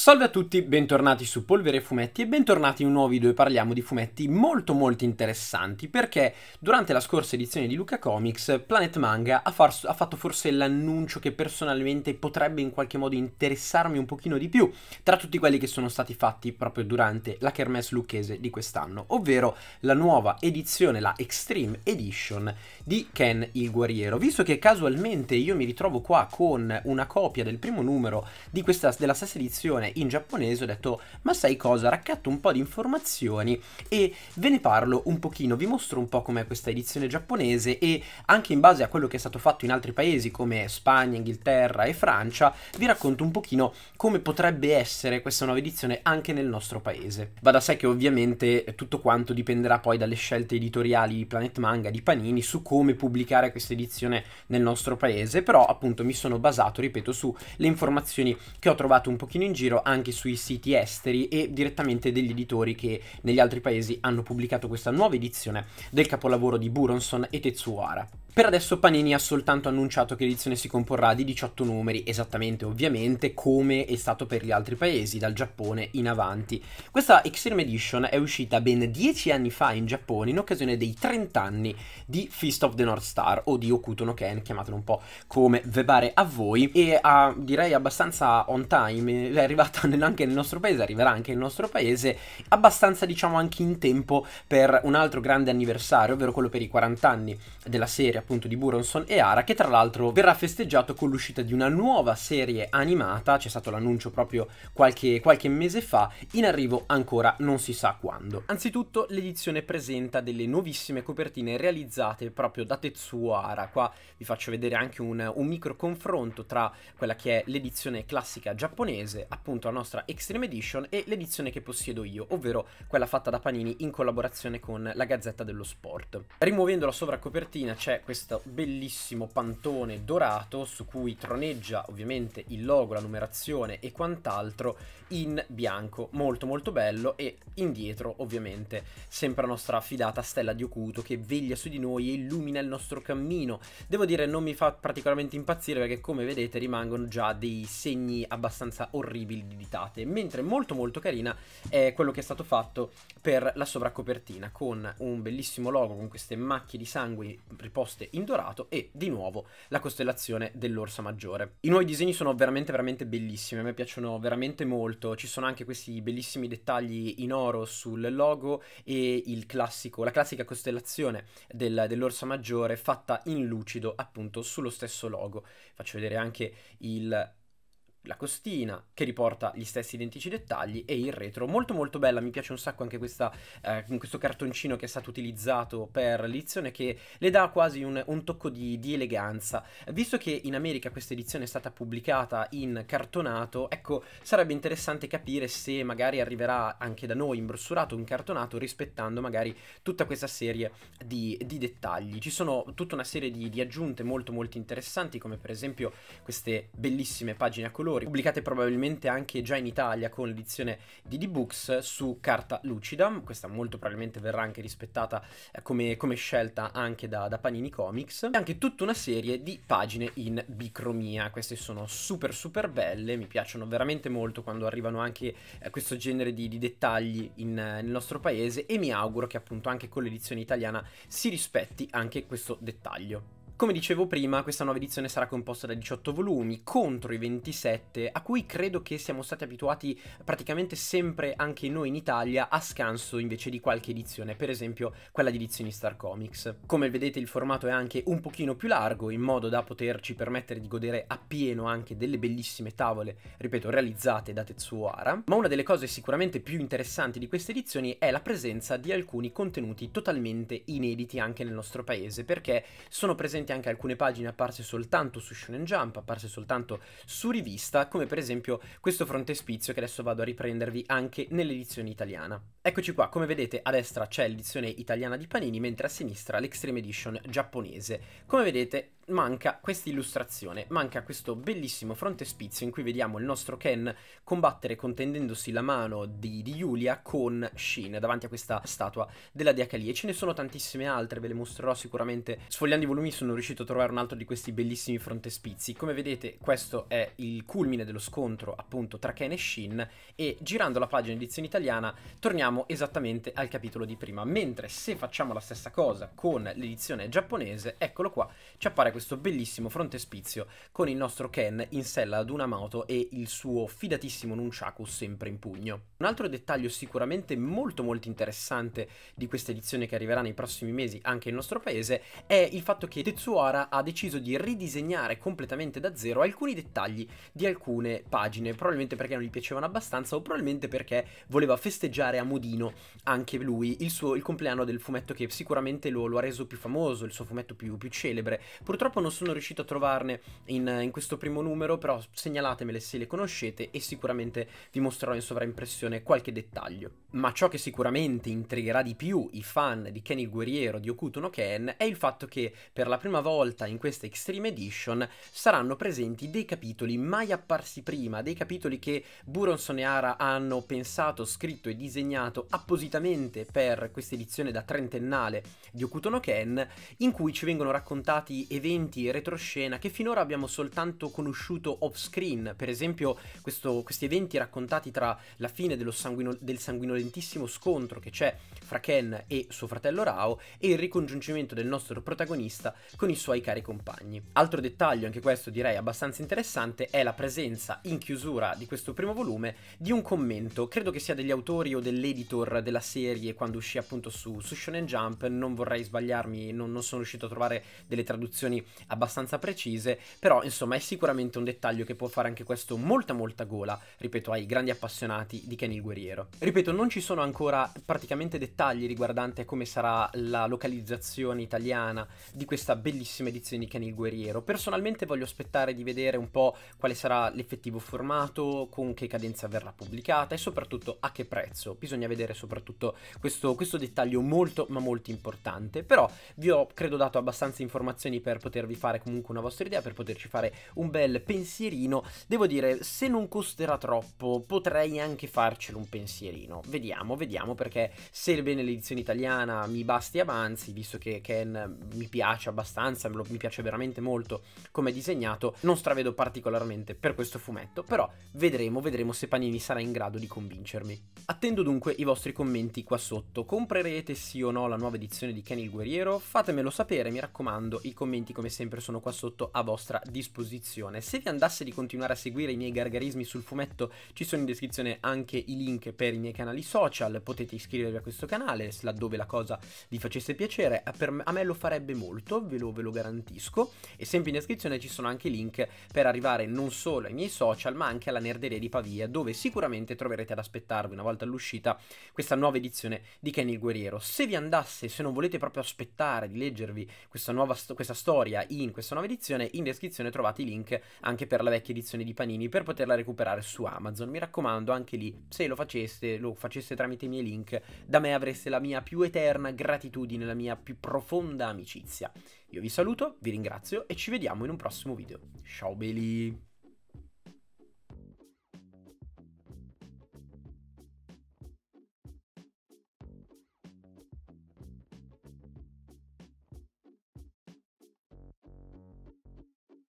Salve a tutti, bentornati su Polvere e Fumetti e bentornati in un nuovo video parliamo di fumetti molto molto interessanti perché durante la scorsa edizione di Luca Comics Planet Manga ha, far, ha fatto forse l'annuncio che personalmente potrebbe in qualche modo interessarmi un pochino di più tra tutti quelli che sono stati fatti proprio durante la kermesse lucchese di quest'anno, ovvero la nuova edizione, la Extreme Edition di Ken il Guerriero. Visto che casualmente io mi ritrovo qua con una copia del primo numero questa, della stessa edizione in giapponese ho detto ma sai cosa raccatto un po' di informazioni e ve ne parlo un pochino vi mostro un po' com'è questa edizione giapponese e anche in base a quello che è stato fatto in altri paesi come Spagna, Inghilterra e Francia vi racconto un pochino come potrebbe essere questa nuova edizione anche nel nostro paese va da sé che ovviamente tutto quanto dipenderà poi dalle scelte editoriali di Planet Manga di Panini su come pubblicare questa edizione nel nostro paese però appunto mi sono basato ripeto sulle informazioni che ho trovato un pochino in giro ovvero anche sui siti esteri e direttamente degli editori che negli altri paesi hanno pubblicato questa nuova edizione del capolavoro di Buronson e Tetsuhara. Per adesso Panini ha soltanto annunciato che l'edizione si comporrà di 18 numeri, esattamente ovviamente come è stato per gli altri paesi, dal Giappone in avanti. Questa Extreme Edition è uscita ben 10 anni fa in Giappone in occasione dei 30 anni di Feast of the North Star o di Okuto no Ken, chiamatelo un po' come ve pare a voi, e ha, direi abbastanza on time, eh, è arrivata anche nel nostro paese, arriverà anche nel nostro paese, abbastanza diciamo anche in tempo per un altro grande anniversario, ovvero quello per i 40 anni della serie appunto di Buronson e Ara, che tra l'altro verrà festeggiato con l'uscita di una nuova serie animata, c'è stato l'annuncio proprio qualche, qualche mese fa, in arrivo ancora non si sa quando. Anzitutto l'edizione presenta delle nuovissime copertine realizzate proprio da Tetsuo Ara, qua vi faccio vedere anche un, un micro confronto tra quella che è l'edizione classica giapponese, appunto la nostra Extreme Edition, e l'edizione che possiedo io, ovvero quella fatta da Panini in collaborazione con la Gazzetta dello Sport. Rimuovendo la sovracopertina c'è questa questo bellissimo pantone dorato su cui troneggia ovviamente il logo, la numerazione e quant'altro in bianco, molto molto bello e indietro ovviamente sempre la nostra affidata stella di Okuto che veglia su di noi e illumina il nostro cammino. Devo dire non mi fa particolarmente impazzire perché come vedete rimangono già dei segni abbastanza orribili di ditate, mentre molto molto carina è quello che è stato fatto per la sovracopertina con un bellissimo logo con queste macchie di sangue riposte celeste in dorato e di nuovo la costellazione dell'Orsa Maggiore. I nuovi disegni sono veramente veramente bellissimi, a me piacciono veramente molto, ci sono anche questi bellissimi dettagli in oro sul logo e classico, la classica costellazione del, dell'Orsa Maggiore fatta in lucido appunto sullo stesso logo. Faccio vedere anche il la costina che riporta gli stessi identici dettagli e il retro molto molto bella mi piace un sacco anche questa, eh, questo cartoncino che è stato utilizzato per l'edizione che le dà quasi un, un tocco di, di, eleganza visto che in America questa edizione è stata pubblicata in cartonato ecco sarebbe interessante capire se magari arriverà anche da noi in brossurato in cartonato rispettando magari tutta questa serie di, di dettagli ci sono tutta una serie di, di aggiunte molto molto interessanti come per esempio queste bellissime pagine a colori migliori, pubblicate probabilmente anche già in Italia con l'edizione di D-Books su carta lucida, questa molto probabilmente verrà anche rispettata eh, come, come scelta anche da, da, Panini Comics, e anche tutta una serie di pagine in bicromia, queste sono super super belle, mi piacciono veramente molto quando arrivano anche eh, questo genere di, di dettagli in, eh, nel nostro paese e mi auguro che appunto anche con l'edizione italiana si rispetti anche questo dettaglio. Come dicevo prima, questa nuova edizione sarà composta da 18 volumi contro i 27 a cui credo che siamo stati abituati praticamente sempre anche noi in Italia a scanso invece di qualche edizione, per esempio quella di edizioni Star Comics. Come vedete il formato è anche un pochino più largo in modo da poterci permettere di godere appieno anche delle bellissime tavole, ripeto, realizzate da Tetsuo Hara, ma una delle cose sicuramente più interessanti di queste edizioni è la presenza di alcuni contenuti totalmente inediti anche nel nostro paese perché sono presenti recente anche alcune pagine apparse soltanto su Shonen Jump, apparse soltanto su rivista, come per esempio questo frontespizio che adesso vado a riprendervi anche nell'edizione italiana. Eccoci qua, come vedete a destra c'è l'edizione italiana di Panini, mentre a sinistra l'extreme edition giapponese. Come vedete manca questa illustrazione, manca questo bellissimo frontespizio in cui vediamo il nostro Ken combattere contendendosi la mano di, di Yulia con Shin davanti a questa statua della Dea Kali e ce ne sono tantissime altre, ve le mostrerò sicuramente. Sfogliando i volumi sono riuscito a trovare un altro di questi bellissimi frontespizi. Come vedete questo è il culmine dello scontro appunto tra Ken e Shin e girando la pagina edizione italiana torniamo esattamente al capitolo di prima, mentre se facciamo la stessa cosa con l'edizione giapponese, eccolo qua, ci appare questo questo bellissimo frontespizio con il nostro Ken in sella ad una moto e il suo fidatissimo Nunchaku sempre in pugno. Un altro dettaglio sicuramente molto molto interessante di questa edizione che arriverà nei prossimi mesi anche nel nostro paese è il fatto che Tetsuara ha deciso di ridisegnare completamente da zero alcuni dettagli di alcune pagine, probabilmente perché non gli piacevano abbastanza o probabilmente perché voleva festeggiare a modino anche lui il, suo, il compleanno del fumetto che sicuramente lo, lo ha reso più famoso, il suo fumetto più, più celebre. Purtroppo Purtroppo non sono riuscito a trovarne in, in questo primo numero, però segnalatemele se le conoscete e sicuramente vi mostrerò in sovraimpressione qualche dettaglio. Ma ciò che sicuramente intrigherà di più i fan di Kenny il Guerriero di Okuto no Ken è il fatto che per la prima volta in questa Extreme Edition saranno presenti dei capitoli mai apparsi prima, dei capitoli che Buronson e Ara hanno pensato, scritto e disegnato appositamente per questa edizione da trentennale di Okuto no Ken, in cui ci vengono raccontati eventi eventi retroscena che finora abbiamo soltanto conosciuto off screen, per esempio questo, questi eventi raccontati tra la fine sanguino, del sanguinolentissimo scontro che c'è fra Ken e suo fratello Rao e il ricongiungimento del nostro protagonista con i suoi cari compagni. Altro dettaglio, anche questo direi abbastanza interessante, è la presenza in chiusura di questo primo volume di un commento, credo che sia degli autori o dell'editor della serie quando uscì appunto su, su Shonen Jump, non vorrei sbagliarmi, non, non sono riuscito a trovare delle traduzioni abbastanza precise, però insomma è sicuramente un dettaglio che può fare anche questo molta molta gola, ripeto, ai grandi appassionati di Kenny il Guerriero. Ripeto, non ci sono ancora praticamente dettagli riguardante come sarà la localizzazione italiana di questa bellissima edizione di Kenny il Guerriero. Personalmente voglio aspettare di vedere un po' quale sarà l'effettivo formato, con che cadenza verrà pubblicata e soprattutto a che prezzo. Bisogna vedere soprattutto questo, questo dettaglio molto ma molto importante, però vi ho credo dato abbastanza informazioni per poter potervi fare comunque una vostra idea, per poterci fare un bel pensierino. Devo dire, se non costerà troppo, potrei anche farcelo un pensierino. Vediamo, vediamo, perché se bene l'edizione italiana mi basti avanzi, visto che Ken mi piace abbastanza, mi piace veramente molto come è disegnato, non stravedo particolarmente per questo fumetto, però vedremo, vedremo se Panini sarà in grado di convincermi. Attendo dunque i vostri commenti qua sotto, comprerete sì o no la nuova edizione di Ken il Guerriero? Fatemelo sapere, mi raccomando, i commenti come sempre sono qua sotto a vostra disposizione. Se vi andasse di continuare a seguire i miei gargarismi sul fumetto ci sono in descrizione anche i link per i miei canali social, potete iscrivervi a questo canale laddove la cosa vi facesse piacere, a, me lo farebbe molto, ve lo, ve lo garantisco, e sempre in descrizione ci sono anche i link per arrivare non solo ai miei social ma anche alla Nerderia di Pavia dove sicuramente troverete ad aspettarvi una volta all'uscita questa nuova edizione di Kenny il Guerriero. Se vi andasse, se non volete proprio aspettare di leggervi questa nuova sto questa storia, storia in questa nuova edizione, in descrizione trovate i link anche per la vecchia edizione di Panini per poterla recuperare su Amazon. Mi raccomando, anche lì, se lo faceste, lo faceste tramite i miei link, da me avreste la mia più eterna gratitudine, la mia più profonda amicizia. Io vi saluto, vi ringrazio e ci vediamo in un prossimo video. Ciao belli!